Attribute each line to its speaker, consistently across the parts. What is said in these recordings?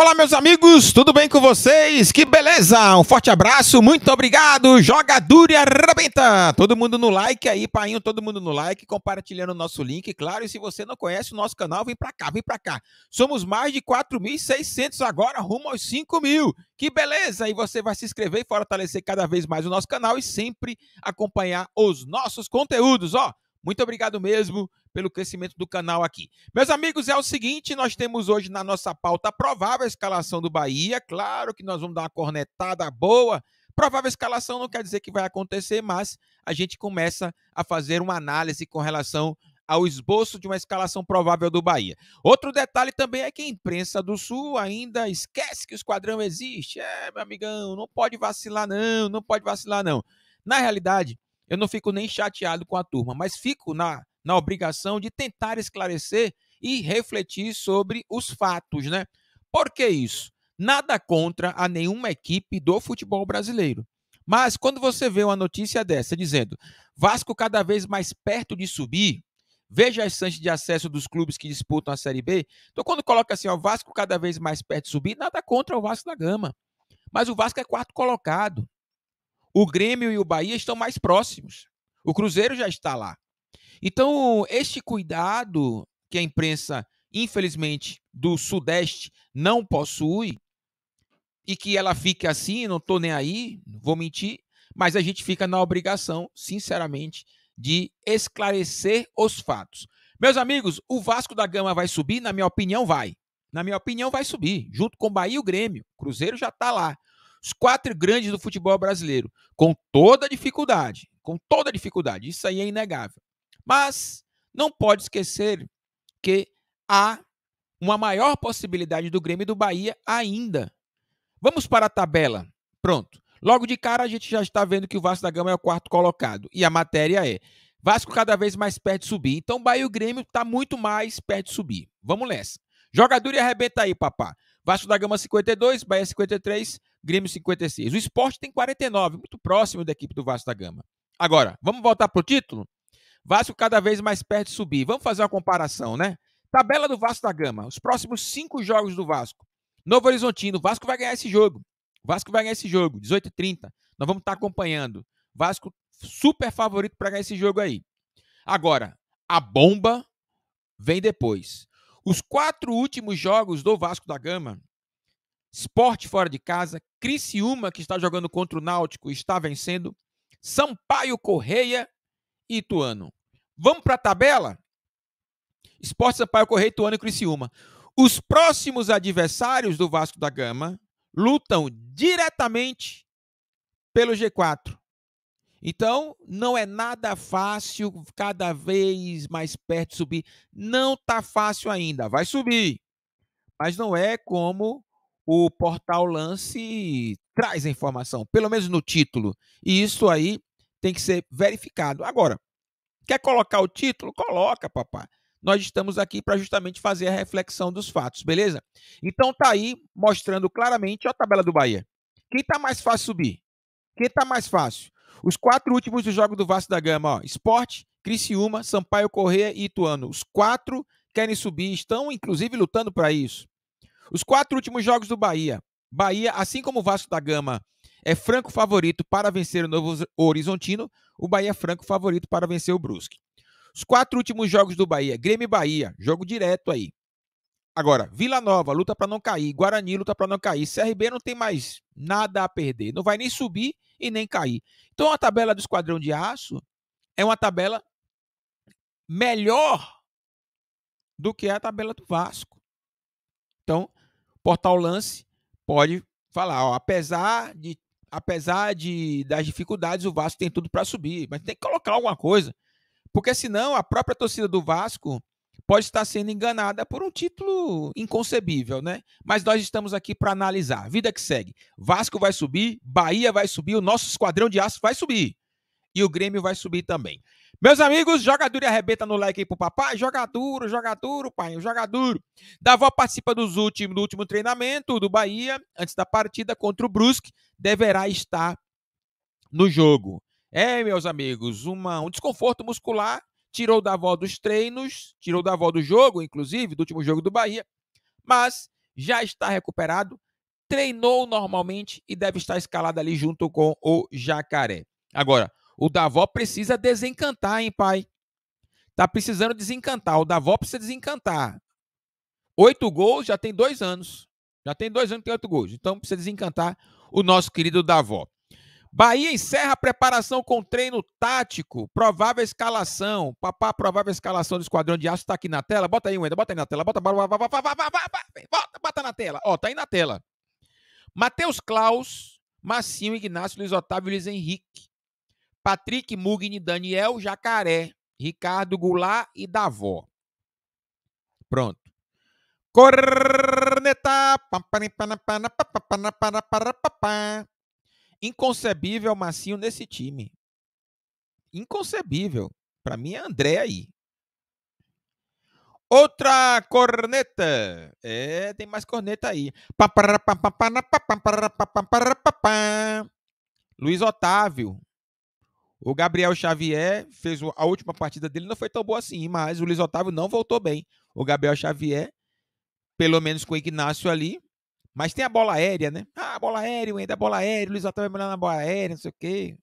Speaker 1: Olá, meus amigos, tudo bem com vocês? Que beleza! Um forte abraço, muito obrigado! Joga duro e arrebenta! Todo mundo no like aí, painho, todo mundo no like, compartilhando o nosso link, claro. E se você não conhece o nosso canal, vem pra cá, vem pra cá. Somos mais de 4.600 agora, rumo aos 5.000. mil. Que beleza! E você vai se inscrever e fortalecer cada vez mais o nosso canal e sempre acompanhar os nossos conteúdos, ó. Muito obrigado mesmo pelo crescimento do canal aqui. Meus amigos, é o seguinte: nós temos hoje na nossa pauta a provável escalação do Bahia. Claro que nós vamos dar uma cornetada boa. Provável escalação não quer dizer que vai acontecer, mas a gente começa a fazer uma análise com relação ao esboço de uma escalação provável do Bahia. Outro detalhe também é que a imprensa do Sul ainda esquece que o esquadrão existe. É, meu amigão, não pode vacilar não, não pode vacilar não. Na realidade, eu não fico nem chateado com a turma, mas fico na na obrigação de tentar esclarecer e refletir sobre os fatos, né? Por que isso? Nada contra a nenhuma equipe do futebol brasileiro. Mas quando você vê uma notícia dessa dizendo Vasco cada vez mais perto de subir, veja as chances de acesso dos clubes que disputam a Série B. Então, quando coloca assim, ó, Vasco cada vez mais perto de subir, nada contra o Vasco da Gama. Mas o Vasco é quarto colocado. O Grêmio e o Bahia estão mais próximos. O Cruzeiro já está lá. Então, este cuidado que a imprensa, infelizmente, do Sudeste não possui, e que ela fique assim, não estou nem aí, vou mentir, mas a gente fica na obrigação, sinceramente, de esclarecer os fatos. Meus amigos, o Vasco da Gama vai subir? Na minha opinião, vai. Na minha opinião, vai subir, junto com o Bahia e o Grêmio. O Cruzeiro já está lá. Os quatro grandes do futebol brasileiro, com toda dificuldade, com toda dificuldade, isso aí é inegável. Mas não pode esquecer que há uma maior possibilidade do Grêmio e do Bahia ainda. Vamos para a tabela. Pronto. Logo de cara a gente já está vendo que o Vasco da Gama é o quarto colocado. E a matéria é: Vasco cada vez mais perto de subir. Então Bahia e o Grêmio está muito mais perto de subir. Vamos nessa. Jogador e arrebenta aí, papá. Vasco da Gama 52, Bahia 53, Grêmio 56. O esporte tem 49, muito próximo da equipe do Vasco da Gama. Agora, vamos voltar para o título? Vasco cada vez mais perto de subir. Vamos fazer uma comparação, né? Tabela do Vasco da Gama. Os próximos cinco jogos do Vasco. Novo Horizontino. Vasco vai ganhar esse jogo. Vasco vai ganhar esse jogo. 18 e 30 Nós vamos estar acompanhando. Vasco super favorito para ganhar esse jogo aí. Agora, a bomba vem depois. Os quatro últimos jogos do Vasco da Gama Esporte fora de casa, Criciúma, que está jogando contra o Náutico, está vencendo, Sampaio Correia e Ituano. Vamos para a tabela? Esporte Sampaio Correia, Ituano e Criciúma. Os próximos adversários do Vasco da Gama lutam diretamente pelo G4. Então, não é nada fácil, cada vez mais perto de subir. Não tá fácil ainda, vai subir. Mas não é como o portal Lance traz a informação, pelo menos no título. E isso aí tem que ser verificado. Agora, quer colocar o título? Coloca, papai. Nós estamos aqui para justamente fazer a reflexão dos fatos, beleza? Então tá aí mostrando claramente a tabela do Bahia. Quem tá mais fácil subir? Quem tá mais fácil? Os quatro últimos do jogo do Vasco da Gama, ó, Esporte, Criciúma, Sampaio Correia e Ituano. Os quatro querem subir, estão inclusive lutando para isso. Os quatro últimos jogos do Bahia. Bahia, assim como o Vasco da Gama é franco favorito para vencer o Novo Horizontino, o Bahia é franco favorito para vencer o Brusque. Os quatro últimos jogos do Bahia, Grêmio e Bahia, jogo direto aí. Agora, Vila Nova luta para não cair, Guarani luta para não cair, CRB não tem mais nada a perder, não vai nem subir e nem cair. Então a tabela do Esquadrão de Aço é uma tabela melhor do que a tabela do Vasco. Então, o Portal Lance pode falar, ó, apesar de apesar de, das dificuldades, o Vasco tem tudo para subir, mas tem que colocar alguma coisa, porque senão a própria torcida do Vasco pode estar sendo enganada por um título inconcebível, né? Mas nós estamos aqui para analisar. Vida que segue. Vasco vai subir, Bahia vai subir, o nosso esquadrão de aço vai subir. E o Grêmio vai subir também. Meus amigos, joga duro e arrebenta no like aí pro papai. Joga duro, joga duro, pai, joga duro. Davó participa dos últimos, do último treinamento do Bahia, antes da partida contra o Brusque. Deverá estar no jogo. É, meus amigos, uma, um desconforto muscular tirou Davó dos treinos, tirou Davó do jogo, inclusive, do último jogo do Bahia, mas já está recuperado, treinou normalmente e deve estar escalado ali junto com o Jacaré. Agora, o Davó precisa desencantar, hein, pai? Tá precisando desencantar. O Davó precisa desencantar. Oito gols já tem dois anos. Já tem dois anos que tem oito gols. Então precisa desencantar o nosso querido Davó. Bahia encerra a preparação com treino tático, provável escalação. Papá, provável escalação do Esquadrão de Aço tá aqui na tela. Bota aí, Wenda, bota aí na tela. Bota, bota, bota, bota, bota na tela. Ó, tá aí na tela. Matheus Klaus, Massinho, Ignacio, Luiz Otávio e Luiz Henrique. Patrick, Mugni, Daniel, Jacaré, Ricardo Goulart e Davó. Pronto. Corneta! Inconcebível Massinho nesse time. Inconcebível. Para mim é André aí. Outra corneta. É, tem mais corneta aí. Luiz Otávio. O Gabriel Xavier fez a última partida dele, não foi tão boa assim, mas o Luiz Otávio não voltou bem. O Gabriel Xavier, pelo menos com o Ignacio ali, mas tem a bola aérea, né? Ah, bola aérea, ainda bola aérea, o Luiz Otávio vai é na bola aérea, não sei o quê.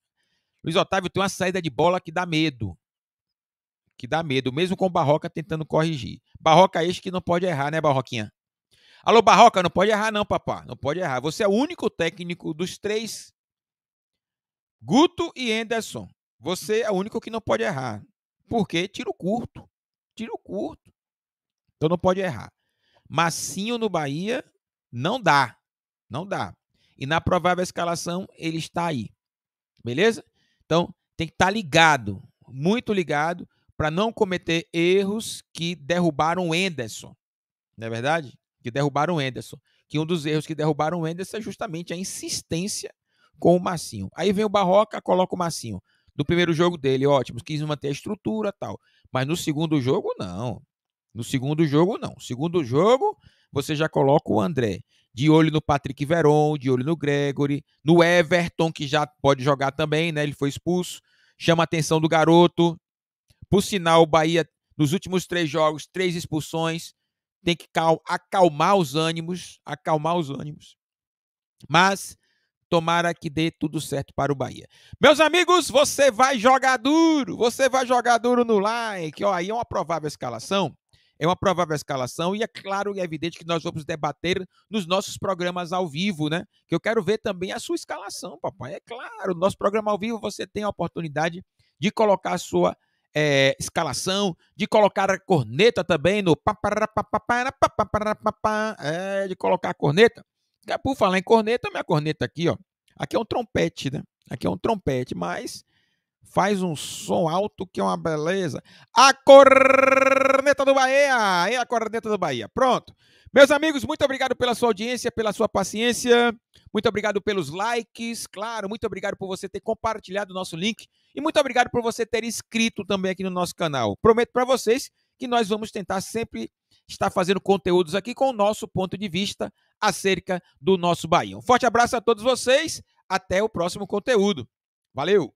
Speaker 1: Luiz Otávio tem uma saída de bola que dá medo. Que dá medo, mesmo com o Barroca tentando corrigir. Barroca é este que não pode errar, né, Barroquinha? Alô, Barroca, não pode errar não, papá. Não pode errar. Você é o único técnico dos três Guto e Anderson. Você é o único que não pode errar. Porque tiro curto. Tiro curto. Então não pode errar. Massinho no Bahia não dá. Não dá. E na provável escalação ele está aí. Beleza? Então tem que estar tá ligado, muito ligado, para não cometer erros que derrubaram o Enderson. Não é verdade? Que derrubaram o Enderson. Que um dos erros que derrubaram o Enderson é justamente a insistência com o Massinho. Aí vem o Barroca, coloca o Massinho. No primeiro jogo dele, ótimo, quis manter a estrutura tal. Mas no segundo jogo, não. No segundo jogo, não. Segundo jogo, você já coloca o André. De olho no Patrick Veron, de olho no Gregory, no Everton, que já pode jogar também, né? Ele foi expulso. Chama a atenção do garoto. Por sinal, o Bahia, nos últimos três jogos, três expulsões. Tem que acalmar os ânimos. Acalmar os ânimos. Mas Tomara que dê tudo certo para o Bahia. Meus amigos, você vai jogar duro. Você vai jogar duro no like. Ó, aí é uma provável escalação. É uma provável escalação e é claro e é evidente que nós vamos debater nos nossos programas ao vivo, né? Que eu quero ver também a sua escalação, papai. É claro, no nosso programa ao vivo você tem a oportunidade de colocar a sua é, escalação, de colocar a corneta também no é, de colocar a corneta. Por falar em corneta, minha corneta aqui, ó. Aqui é um trompete, né? Aqui é um trompete, mas faz um som alto que é uma beleza. A corneta do Bahia! É a corneta do Bahia. Pronto. Meus amigos, muito obrigado pela sua audiência, pela sua paciência. Muito obrigado pelos likes, claro. Muito obrigado por você ter compartilhado o nosso link. E muito obrigado por você ter inscrito também aqui no nosso canal. Prometo para vocês que nós vamos tentar sempre está fazendo conteúdos aqui com o nosso ponto de vista acerca do nosso Bahia. Um forte abraço a todos vocês, até o próximo conteúdo. Valeu!